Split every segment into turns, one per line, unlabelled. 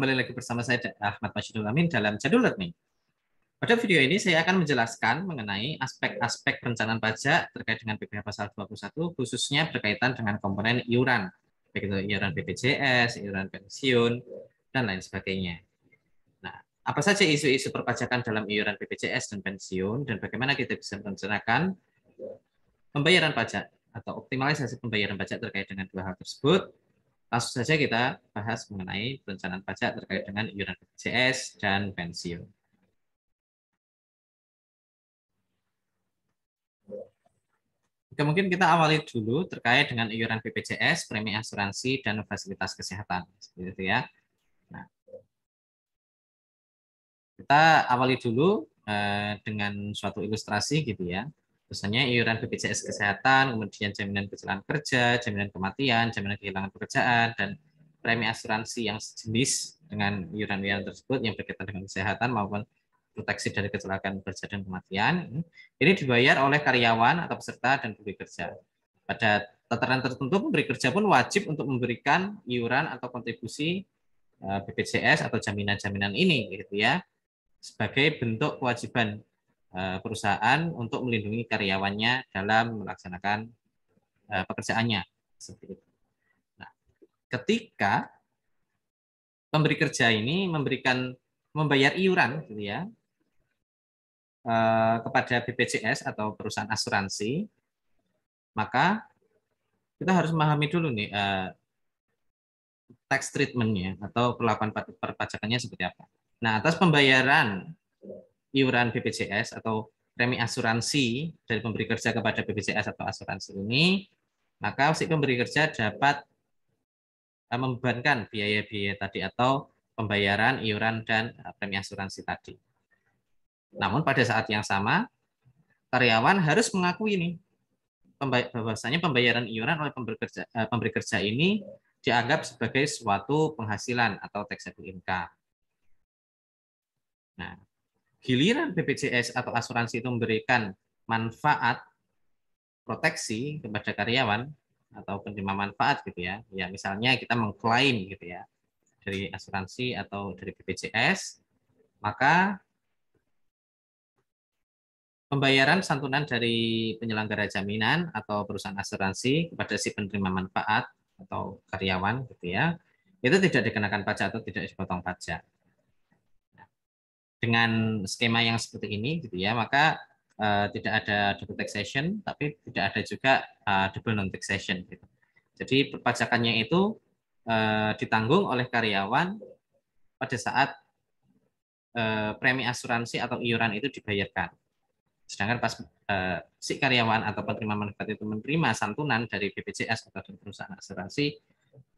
kembali lagi bersama saya Ahmad Masyidul Amin dalam Jadul Learning. Pada video ini saya akan menjelaskan mengenai aspek-aspek perencanaan pajak terkait dengan PPh pasal 21 khususnya berkaitan dengan komponen iuran, baik itu iuran BPJS, iuran pensiun dan lain sebagainya. Nah, apa saja isu-isu perpajakan dalam iuran BPJS dan pensiun dan bagaimana kita bisa merencanakan pembayaran pajak atau optimalisasi pembayaran pajak terkait dengan dua hal
tersebut Langsung saja kita bahas mengenai perencanaan pajak terkait dengan iuran BPJS dan pensiun. Oke, mungkin kita awali dulu terkait dengan iuran BPJS,
premi asuransi, dan fasilitas kesehatan. Seperti itu ya. Nah, kita awali dulu eh, dengan suatu ilustrasi gitu ya. Misalnya iuran BPJS Kesehatan, kemudian jaminan kecelakaan kerja, jaminan kematian, jaminan kehilangan pekerjaan, dan premi asuransi yang sejenis dengan iuran-iuran tersebut yang berkaitan dengan kesehatan maupun proteksi dari kecelakaan kerja dan kematian ini dibayar oleh karyawan atau peserta dan pemberi kerja. Pada tataran tertentu pemberi kerja pun wajib untuk memberikan iuran atau kontribusi eh, BPJS atau jaminan-jaminan ini gitu ya sebagai bentuk kewajiban Eh, perusahaan untuk melindungi karyawannya dalam melaksanakan eh, pekerjaannya Nah, ketika pemberi kerja ini memberikan membayar iuran gitu ya eh, kepada BPJS atau perusahaan asuransi, maka kita harus memahami dulu nih tax treatmentnya atau perlakuan perpajakannya seperti apa. Nah, atas pembayaran iuran BPJS atau premi asuransi dari pemberi kerja kepada BPJS atau asuransi ini, maka si pemberi kerja dapat eh, membebankan biaya-biaya tadi atau pembayaran iuran dan premi eh, asuransi tadi. Namun pada saat yang sama, karyawan harus mengakui ini bahwasanya pembayaran iuran oleh pemberi kerja, eh, pemberi kerja ini dianggap sebagai suatu penghasilan atau taxable income. Nah, giliran BPJS atau asuransi itu memberikan manfaat proteksi kepada karyawan atau penerima manfaat gitu ya. Ya misalnya kita mengklaim gitu ya dari asuransi atau dari BPJS, maka pembayaran santunan dari penyelenggara jaminan atau perusahaan asuransi kepada si penerima manfaat atau karyawan gitu ya, itu tidak dikenakan pajak atau tidak dipotong pajak dengan skema yang seperti ini gitu ya maka uh, tidak ada double taxation tapi tidak ada juga uh, double non taxation gitu. Jadi perpajakannya itu uh, ditanggung oleh karyawan pada saat uh, premi asuransi atau iuran itu dibayarkan. Sedangkan pas uh, si karyawan atau penerima manfaat itu menerima santunan dari BPJS atau dari perusahaan asuransi,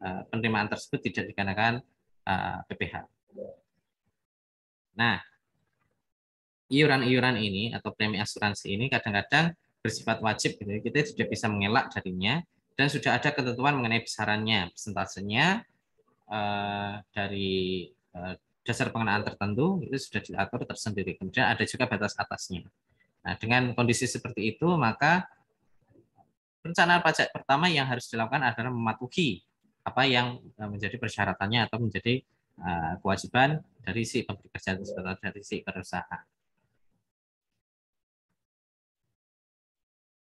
uh, penerimaan tersebut tidak dikenakan uh, PPh. Nah, iuran-iuran ini atau premi asuransi ini kadang-kadang bersifat wajib gitu. Ya. Kita sudah bisa mengelak darinya dan sudah ada ketentuan mengenai besarannya, persentasenya eh, dari eh, dasar pengenaan tertentu itu sudah diatur tersendiri. Kemudian ada juga batas atasnya. Nah, dengan kondisi seperti itu maka perencanaan pajak pertama yang harus dilakukan adalah mematuhi apa yang eh, menjadi persyaratannya atau menjadi eh, kewajiban dari si
pemberi kerja dari si perusahaan.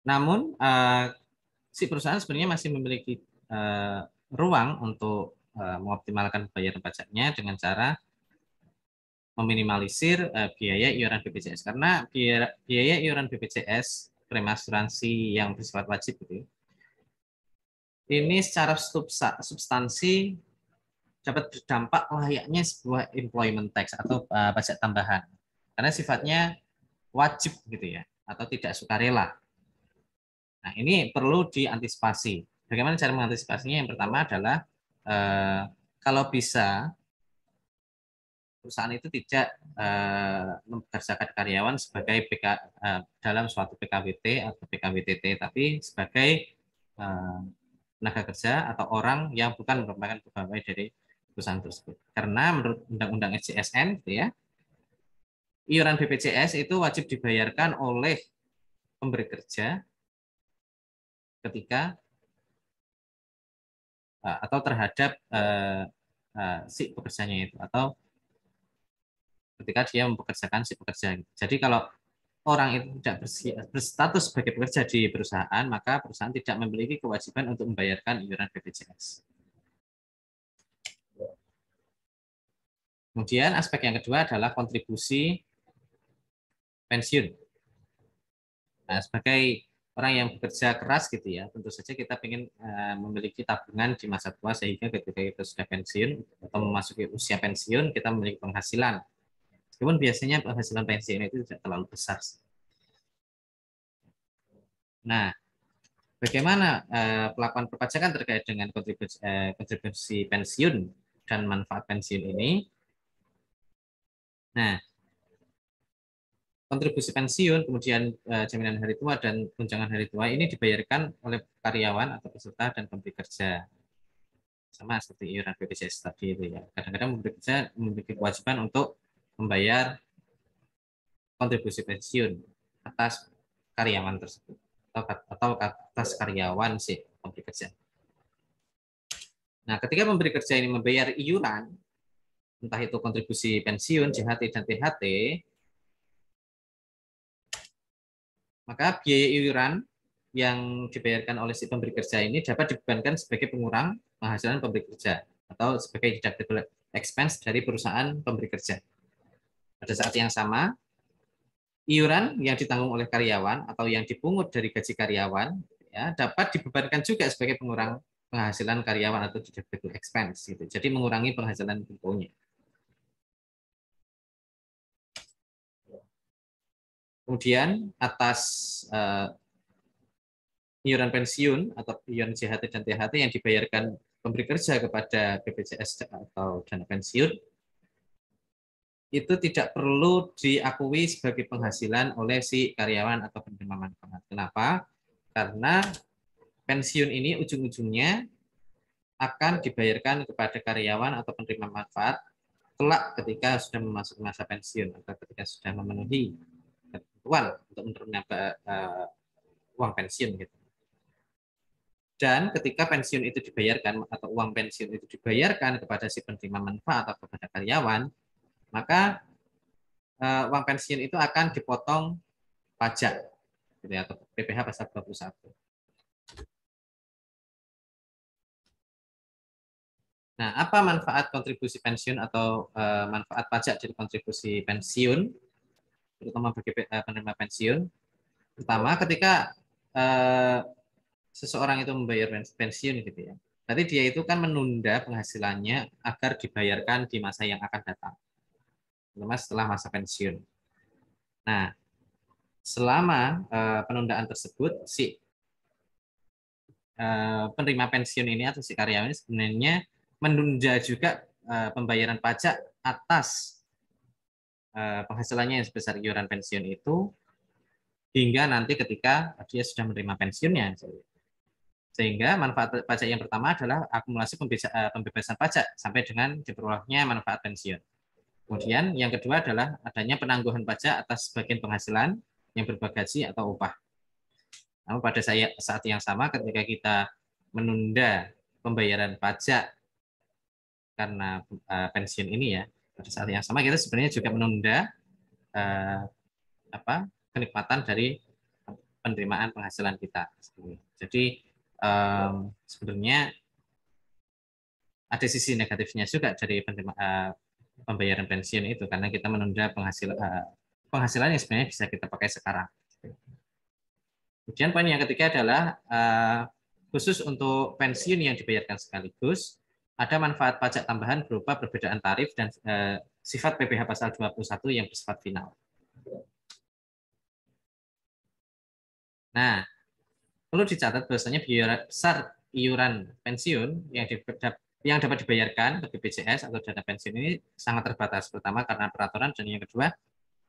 Namun uh, si perusahaan sebenarnya masih memiliki uh,
ruang untuk uh, mengoptimalkan pembayaran pajaknya dengan cara meminimalisir uh, biaya iuran BPJS karena biaya, biaya iuran BPJS klaim asuransi yang bersifat wajib itu ya, Ini secara substansi dapat berdampak layaknya sebuah employment tax atau uh, pajak tambahan karena sifatnya wajib gitu ya atau tidak sukarela Nah, ini perlu diantisipasi. Bagaimana cara mengantisipasinya? Yang pertama adalah eh, kalau bisa perusahaan itu tidak eh, mempekerjakan karyawan sebagai PK, eh, dalam suatu PKWT atau PKWTT, tapi sebagai eh, tenaga kerja atau orang yang bukan merupakan pegawai dari perusahaan tersebut. Karena menurut Undang-Undang SCSN
gitu ya, iuran BPJS itu wajib dibayarkan oleh pemberi kerja ketika eh, atau terhadap uh, uh, si pekerjanya itu atau
ketika dia mempekerjakan si pekerja. Gitu. Jadi kalau orang itu tidak berstatus sebagai pekerja di perusahaan, maka perusahaan tidak memiliki kewajiban untuk membayarkan iuran BPJS.
Kemudian aspek yang kedua adalah kontribusi pensiun.
Nah, sebagai orang yang bekerja keras gitu ya tentu saja kita ingin uh, eh, memiliki tabungan di masa tua sehingga ketika kita sudah pensiun atau memasuki usia pensiun kita memiliki penghasilan meskipun biasanya penghasilan pensiun itu tidak terlalu besar nah bagaimana uh, pelakuan perpajakan terkait dengan kontribusi, uh, kontribusi pensiun dan manfaat pensiun ini nah kontribusi pensiun, kemudian eh, jaminan hari tua dan tunjangan hari tua ini dibayarkan oleh karyawan atau peserta dan pemberi kerja. Sama seperti iuran BPJS tadi itu ya. Kadang-kadang pemberi kerja memiliki kewajiban untuk membayar kontribusi pensiun atas karyawan tersebut atau, atau atas karyawan si pemberi kerja.
Nah, ketika pemberi kerja ini membayar iuran, entah itu kontribusi pensiun, JHT dan THT, Maka
biaya iuran yang dibayarkan oleh si pemberi kerja ini dapat dibebankan sebagai pengurang penghasilan pemberi kerja atau sebagai deductible expense dari perusahaan pemberi kerja. Pada saat yang sama, iuran yang ditanggung oleh karyawan atau yang dipungut dari gaji karyawan ya dapat dibebankan juga sebagai pengurang penghasilan
karyawan atau deductible expense gitu. Jadi mengurangi penghasilan pokoknya. Kemudian atas uh, iuran pensiun atau iuran JHT dan THT yang dibayarkan
pemberi kerja kepada BPJS atau dana pensiun itu tidak perlu diakui sebagai penghasilan oleh si karyawan atau penerima manfaat. Kenapa? Karena pensiun ini ujung-ujungnya akan dibayarkan kepada karyawan atau penerima manfaat kelak ketika sudah memasuki masa pensiun atau ketika sudah memenuhi virtual untuk menerima uh, eh, uang pensiun gitu. Dan ketika pensiun itu dibayarkan atau uang pensiun itu dibayarkan kepada si penerima manfaat atau kepada karyawan,
maka uh, uang pensiun itu akan dipotong pajak gitu ya, atau PPh pasal 21. Nah, apa manfaat kontribusi pensiun atau uh, manfaat pajak
dari kontribusi pensiun? terutama bagi eh, penerima pensiun. Pertama, iya. ketika uh, seseorang itu membayar pensiun gitu ya, berarti dia itu kan menunda penghasilannya agar dibayarkan di masa yang akan datang, terutama setelah masa pensiun. Nah, selama uh, penundaan tersebut, si penerima pensiun ini atau si karyawan ini sebenarnya menunda juga pembayaran pajak atas Eh, penghasilannya yang sebesar iuran pensiun itu hingga nanti ketika dia sudah menerima pensiunnya. Sehingga manfaat pajak yang pertama adalah akumulasi eh, pembebasan pajak sampai dengan diperolehnya manfaat pensiun. Kemudian yang kedua adalah adanya penangguhan pajak atas sebagian penghasilan yang berbagasi atau upah. Namun pada saat yang sama ketika kita menunda pembayaran pajak karena eh, pensiun ini ya, pada saat yang sama kita sebenarnya juga menunda eh, apa kenikmatan dari penerimaan penghasilan kita. Jadi eh, sebenarnya ada sisi negatifnya juga dari penerima, eh, pembayaran pensiun itu karena kita menunda penghasilan eh, penghasilan yang sebenarnya bisa kita pakai sekarang. Kemudian poin yang ketiga adalah eh, khusus untuk pensiun yang dibayarkan sekaligus ada manfaat pajak tambahan berupa perbedaan tarif dan eh, sifat PPh
pasal 21 yang bersifat final. Nah, perlu dicatat bahwasanya biaya besar iuran pensiun
yang dapat yang dapat dibayarkan ke BPJS atau dana pensiun ini sangat terbatas pertama karena peraturan dan yang kedua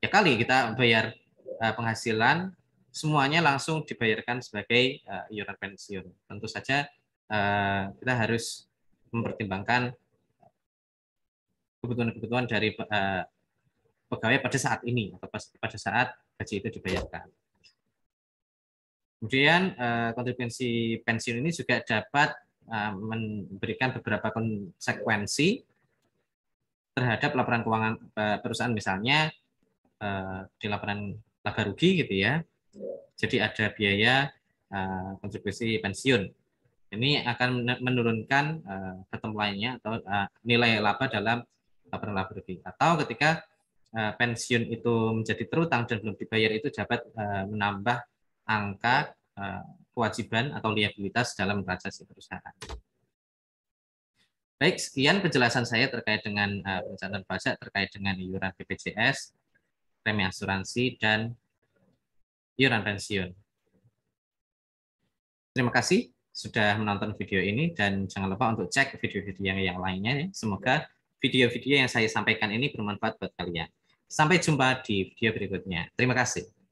ya kali kita bayar eh, penghasilan semuanya langsung dibayarkan sebagai eh, iuran pensiun tentu saja eh, kita harus mempertimbangkan eh, kebutuhan-kebutuhan dari eh, pegawai pada saat ini atau pada saat gaji itu dibayarkan. Kemudian eh, kontribusi pensiun ini juga dapat memberikan beberapa konsekuensi terhadap laporan keuangan perusahaan misalnya di laporan laba rugi gitu ya. Jadi ada biaya kontribusi pensiun ini akan menurunkan uh, bottom atau uh, nilai laba dalam laporan laba rugi. Atau ketika uh, pensiun itu menjadi terutang dan belum dibayar itu dapat uh, menambah angka uh, kewajiban atau liabilitas dalam transaksi perusahaan. Baik, sekian penjelasan saya terkait dengan uh, pencatatan pajak terkait dengan iuran BPJS, premi asuransi dan iuran pensiun. Terima kasih sudah menonton video ini dan jangan lupa untuk cek video-video yang, yang lainnya. Ya. Semoga video-video yang saya sampaikan ini bermanfaat buat kalian. Sampai jumpa di video berikutnya. Terima kasih.